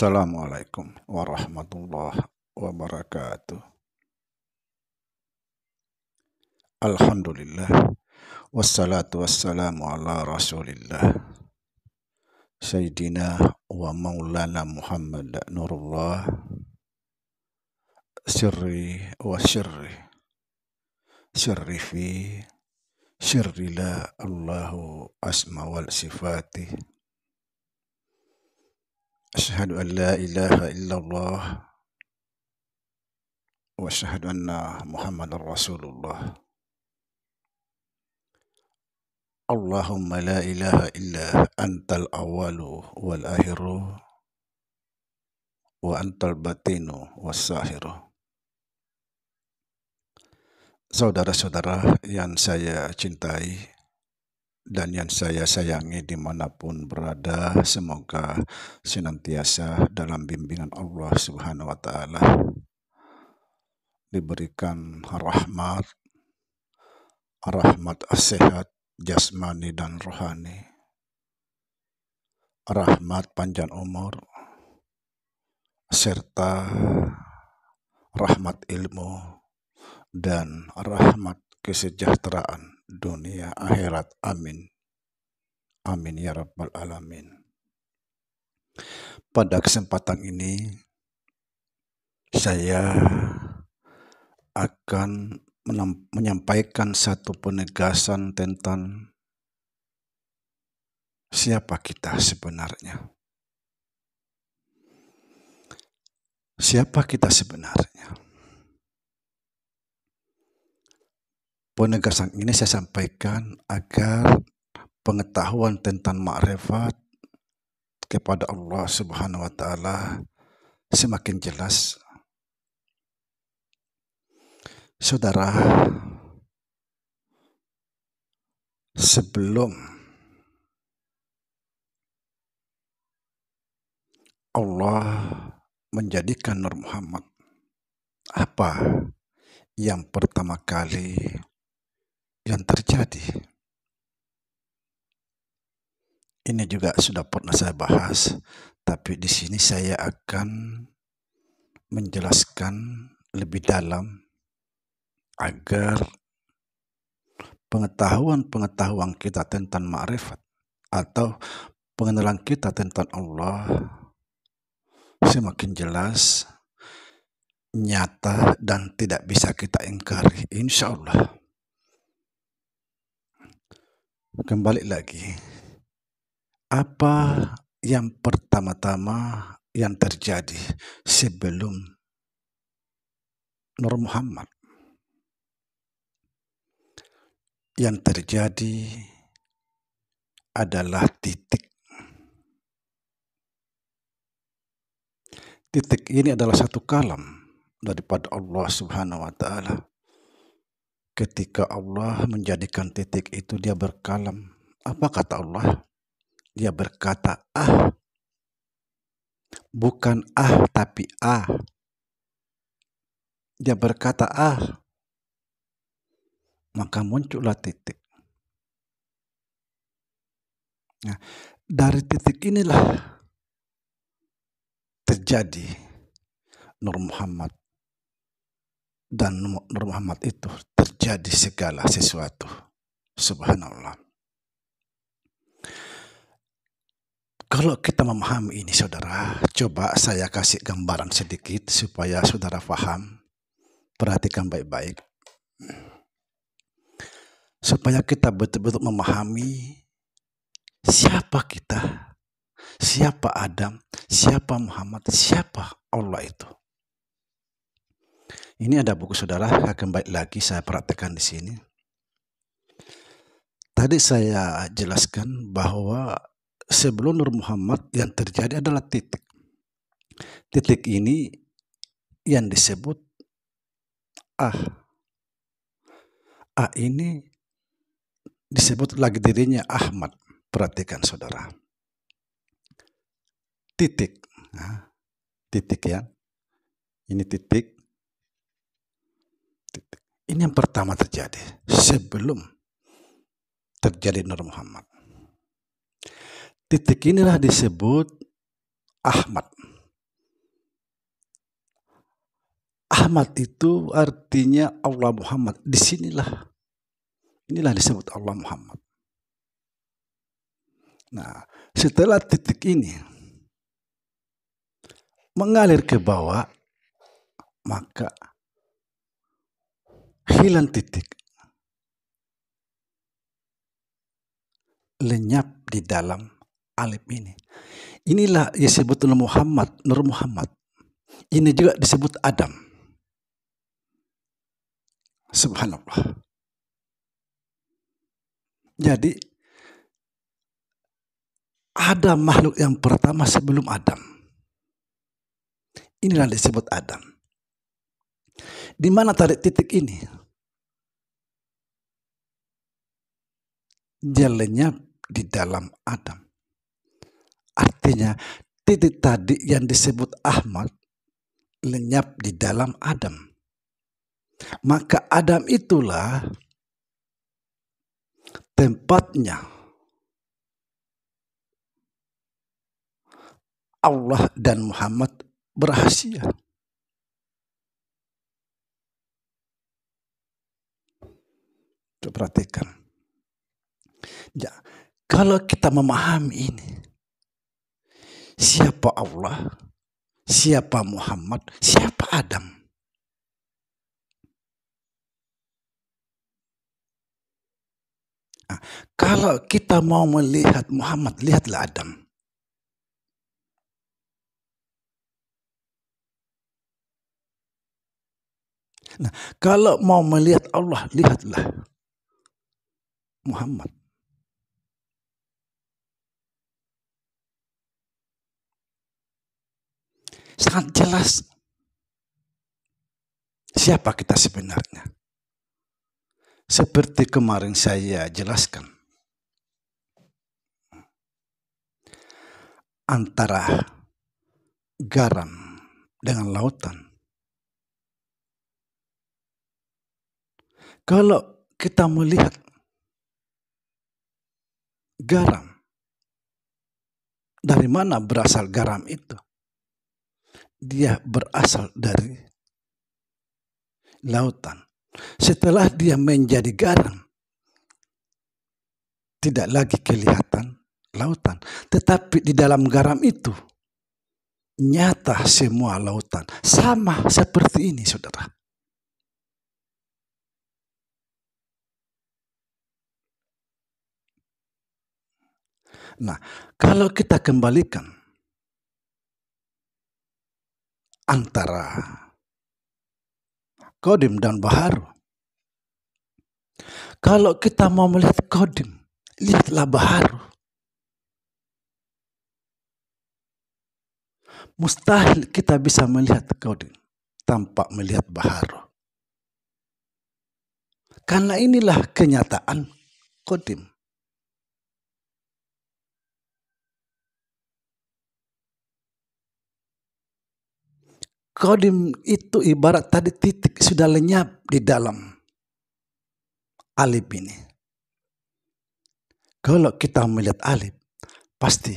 السلام عليكم ورحمة الله وبركاته الحمد لله والصلاة والسلام على رسول الله سيدنا ومولانا محمد نور الله سري وشري سري في سر لا الله أسمى والصفات أشهد أن لا إله إلا الله وأشهد أن محمد رسول الله اللهم لا إله إلا أنت الأول والآخر وأنت الباطن والساهر Saudara-saudara yang saya cintai, dan yang saya sayangi dimanapun berada semoga senantiasa dalam bimbingan Allah subhanahu wa ta'ala diberikan rahmat rahmat sehat jasmani dan rohani rahmat panjang umur serta rahmat ilmu dan rahmat kesejahteraan dunia akhirat. Amin. Amin ya Rabbal Alamin. Pada kesempatan ini, saya akan menyampaikan satu penegasan tentang siapa kita sebenarnya. Siapa kita sebenarnya? penegasan ini saya sampaikan agar pengetahuan tentang makrifat kepada Allah Subhanahu wa taala semakin jelas. Saudara, sebelum Allah menjadikan Nur Muhammad apa yang pertama kali yang terjadi. Ini juga sudah pernah saya bahas, tapi di sini saya akan menjelaskan lebih dalam agar pengetahuan-pengetahuan kita tentang makrifat atau pengenalan kita tentang Allah semakin jelas, nyata, dan tidak bisa kita ingkari. Insya Allah kembali lagi apa yang pertama-tama yang terjadi sebelum Nur Muhammad yang terjadi adalah titik. Titik ini adalah satu kalam daripada Allah Subhanahu wa taala ketika Allah menjadikan titik itu dia berkalam. Apa kata Allah? Dia berkata, "Ah." Bukan ah tapi ah. Dia berkata, "Ah." Maka muncullah titik. Nah, dari titik inilah terjadi Nur Muhammad dan Nur Muhammad itu terjadi segala sesuatu. Subhanallah. Kalau kita memahami ini saudara, coba saya kasih gambaran sedikit supaya saudara paham. Perhatikan baik-baik. Supaya kita betul-betul memahami siapa kita, siapa Adam, siapa Muhammad, siapa Allah itu. Ini ada buku saudara, akan baik lagi saya praktekkan di sini. Tadi saya jelaskan bahwa sebelum Nur Muhammad yang terjadi adalah titik. Titik ini yang disebut ah. Ah ini disebut lagi dirinya Ahmad. Perhatikan saudara. Titik. Nah, titik ya. Ini titik. Ini yang pertama terjadi sebelum terjadi Nur Muhammad. Titik inilah disebut Ahmad. Ahmad itu artinya Allah Muhammad. Disinilah inilah disebut Allah Muhammad. Nah, setelah titik ini mengalir ke bawah, maka hilang titik lenyap di dalam alif ini inilah yang disebut Muhammad Nur Muhammad ini juga disebut Adam subhanallah jadi ada makhluk yang pertama sebelum Adam inilah disebut Adam di mana tarik titik ini dia lenyap di dalam Adam. Artinya titik tadi yang disebut Ahmad lenyap di dalam Adam. Maka Adam itulah tempatnya Allah dan Muhammad berhasil. Perhatikan Ya, kalau kita memahami ini, siapa Allah, siapa Muhammad, siapa Adam. Nah, kalau kita mau melihat Muhammad, lihatlah Adam. Nah, kalau mau melihat Allah, lihatlah Muhammad. Sangat jelas siapa kita sebenarnya. Seperti kemarin saya jelaskan. Antara garam dengan lautan. Kalau kita melihat garam, dari mana berasal garam itu? dia berasal dari lautan. Setelah dia menjadi garam, tidak lagi kelihatan lautan. Tetapi di dalam garam itu, nyata semua lautan. Sama seperti ini, saudara. Nah, kalau kita kembalikan antara kodim dan baharu. Kalau kita mau melihat kodim, lihatlah baharu. Mustahil kita bisa melihat kodim tanpa melihat baharu. Karena inilah kenyataan kodim. Kodim itu ibarat tadi titik sudah lenyap di dalam alif ini. Kalau kita melihat alif, pasti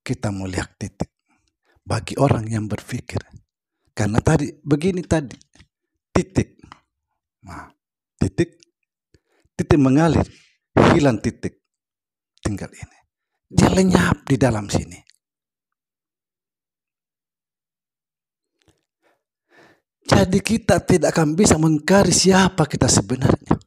kita melihat titik. Bagi orang yang berpikir. Karena tadi, begini tadi, titik. Nah, titik, titik mengalir, hilang titik. Tinggal ini. Dia lenyap di dalam sini. Jadi kita tidak akan bisa mengkari siapa kita sebenarnya.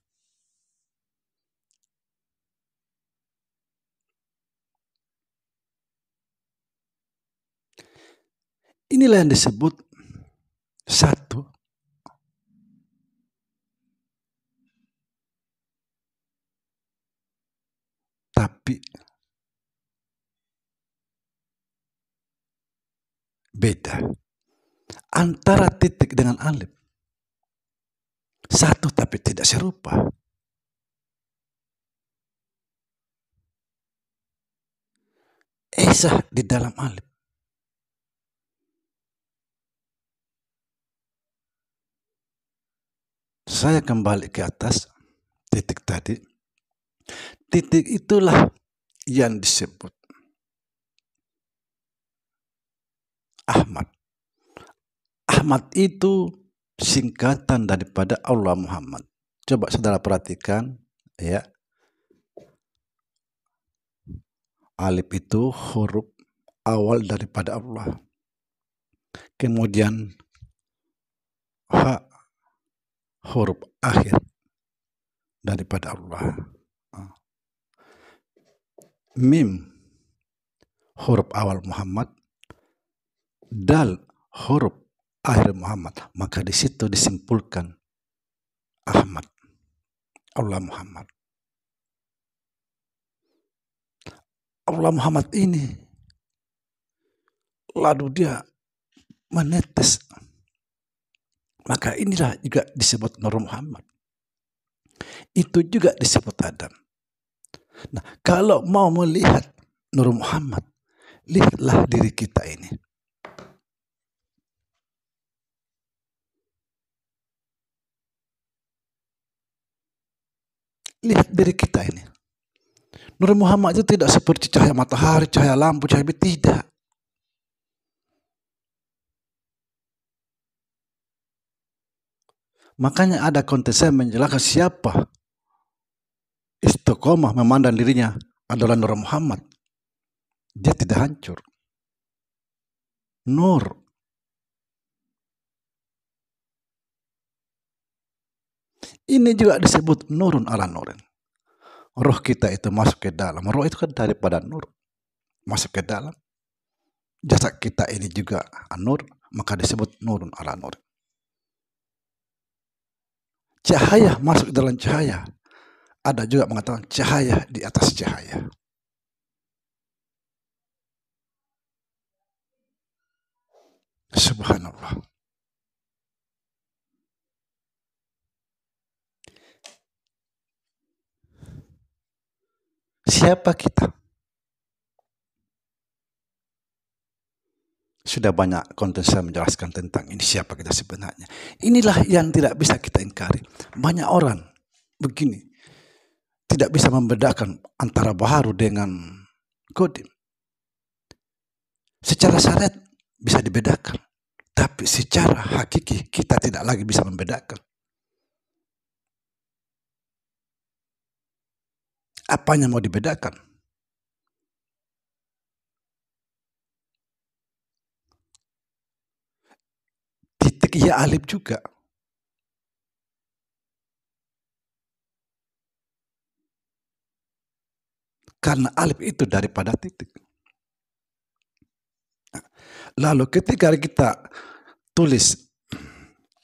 Inilah yang disebut satu. Tapi beda antara titik dengan alif. Satu tapi tidak serupa. Esah di dalam alif. Saya kembali ke atas titik tadi. Titik itulah yang disebut Ahmad itu singkatan daripada Allah Muhammad. Coba saudara perhatikan ya. Alif itu huruf awal daripada Allah. Kemudian ha huruf akhir daripada Allah. Mim huruf awal Muhammad. Dal huruf akhir Muhammad. Maka di situ disimpulkan Ahmad, Allah Muhammad. Allah Muhammad ini lalu dia menetes. Maka inilah juga disebut Nur Muhammad. Itu juga disebut Adam. Nah, kalau mau melihat Nur Muhammad, lihatlah diri kita ini. lihat diri kita ini. Nur Muhammad itu tidak seperti cahaya matahari, cahaya lampu, cahaya tidak. Makanya ada saya menjelaskan siapa istiqomah memandang dirinya adalah Nur Muhammad. Dia tidak hancur. Nur Ini juga disebut nurun ala nurin. Roh kita itu masuk ke dalam. Roh itu kan daripada nur. Masuk ke dalam. Jasad kita ini juga nur. Maka disebut nurun ala nurin. Cahaya masuk dalam cahaya. Ada juga mengatakan cahaya di atas cahaya. Subhanallah. Siapa kita? Sudah banyak konten saya menjelaskan tentang ini siapa kita sebenarnya. Inilah yang tidak bisa kita ingkari. Banyak orang begini tidak bisa membedakan antara baharu dengan kodim. Secara syariat bisa dibedakan, tapi secara hakiki kita tidak lagi bisa membedakan. Apanya mau dibedakan? Titik ya alif juga. Karena alif itu daripada titik. Nah, lalu ketika kita tulis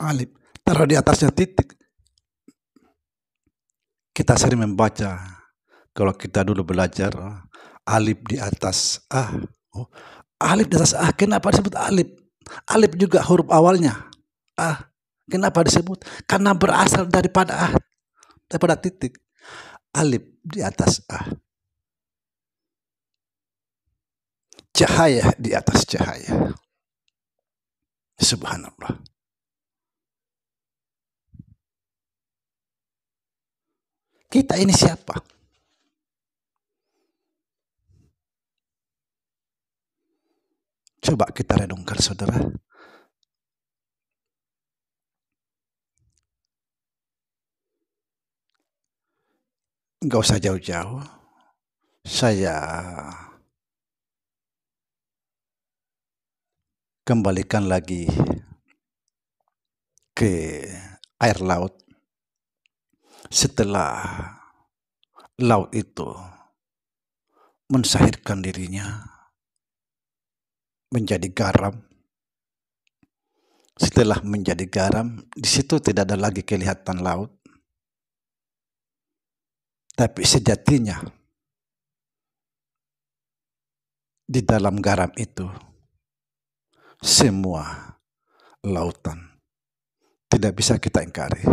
alif, taruh di atasnya titik, kita sering membaca kalau kita dulu belajar alif di atas ah, oh, alif di atas ah kenapa disebut alif? Alif juga huruf awalnya ah. Kenapa disebut? Karena berasal daripada ah, daripada titik alif di atas ah. Cahaya di atas cahaya. Subhanallah. Kita ini siapa? Coba kita renungkan saudara. Gak usah jauh-jauh. Saya kembalikan lagi ke air laut. Setelah laut itu mensahirkan dirinya, menjadi garam. Setelah menjadi garam, di situ tidak ada lagi kelihatan laut. Tapi sejatinya di dalam garam itu semua lautan. Tidak bisa kita ingkari.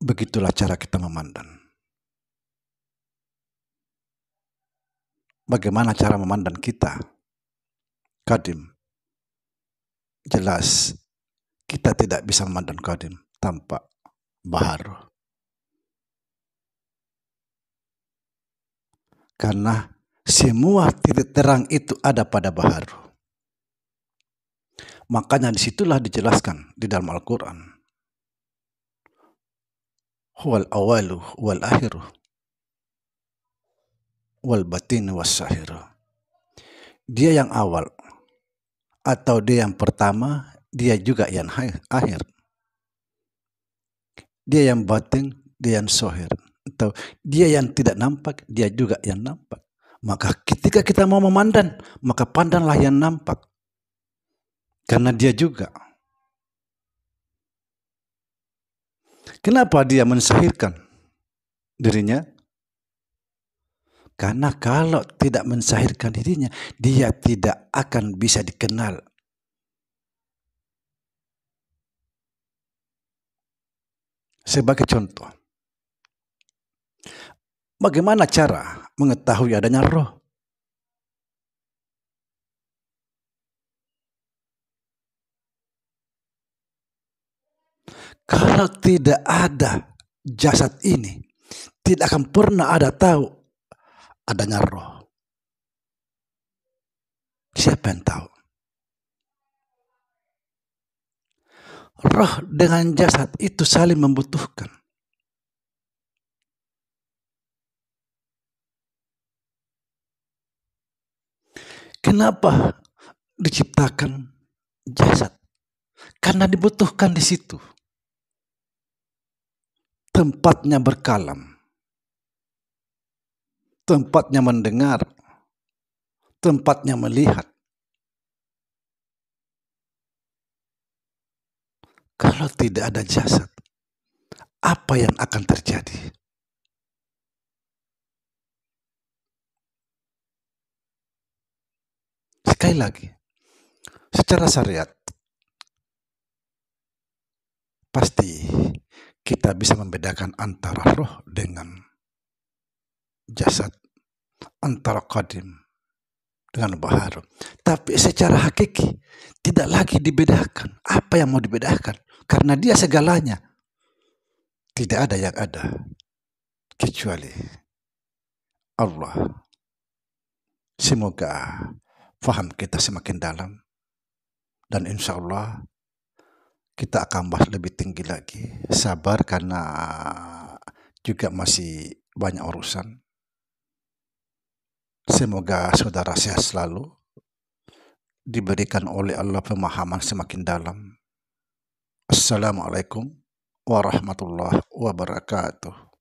Begitulah cara kita memandang. bagaimana cara memandang kita. Kadim. Jelas, kita tidak bisa memandang Kadim tanpa Bahar. Karena semua titik terang itu ada pada Bahar. Makanya disitulah dijelaskan di dalam Al-Quran. Huwal awalu wal akhiru wal batin was sahir. Dia yang awal atau dia yang pertama, dia juga yang akhir. Dia yang batin, dia yang sohir. Atau dia yang tidak nampak, dia juga yang nampak. Maka ketika kita mau memandang, maka pandanglah yang nampak. Karena dia juga. Kenapa dia mensahirkan dirinya? Karena kalau tidak mensahirkan dirinya, dia tidak akan bisa dikenal. Sebagai contoh, bagaimana cara mengetahui adanya roh? Kalau tidak ada jasad ini, tidak akan pernah ada tahu adanya roh. Siapa yang tahu? Roh dengan jasad itu saling membutuhkan. Kenapa diciptakan jasad? Karena dibutuhkan di situ. Tempatnya berkalam tempatnya mendengar, tempatnya melihat. Kalau tidak ada jasad, apa yang akan terjadi? Sekali lagi, secara syariat, pasti kita bisa membedakan antara roh dengan jasad antara qadim dengan bahar. Tapi secara hakiki tidak lagi dibedakan. Apa yang mau dibedakan? Karena dia segalanya. Tidak ada yang ada. Kecuali Allah. Semoga faham kita semakin dalam. Dan insya Allah kita akan bahas lebih tinggi lagi. Sabar karena juga masih banyak urusan. Semoga saudara sehat selalu, diberikan oleh Allah pemahaman semakin dalam. Assalamualaikum warahmatullahi wabarakatuh.